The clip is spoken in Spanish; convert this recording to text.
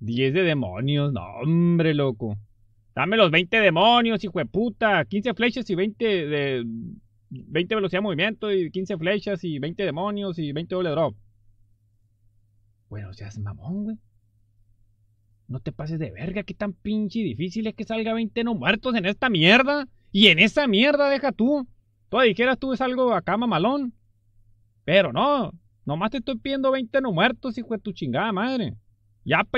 10 de demonios, no, hombre, loco. Dame los 20 demonios, hijo de puta. 15 flechas y 20 de. 20 velocidad de movimiento y 15 flechas y 20 demonios y 20 doble drop. Bueno, seas mamón, güey. No te pases de verga, qué tan pinche difícil es que salga 20 no muertos en esta mierda. Y en esa mierda deja tú. Tú dijeras tú es algo acá mamalón. Pero no, nomás te estoy pidiendo 20 no muertos, hijo de tu chingada madre. Ya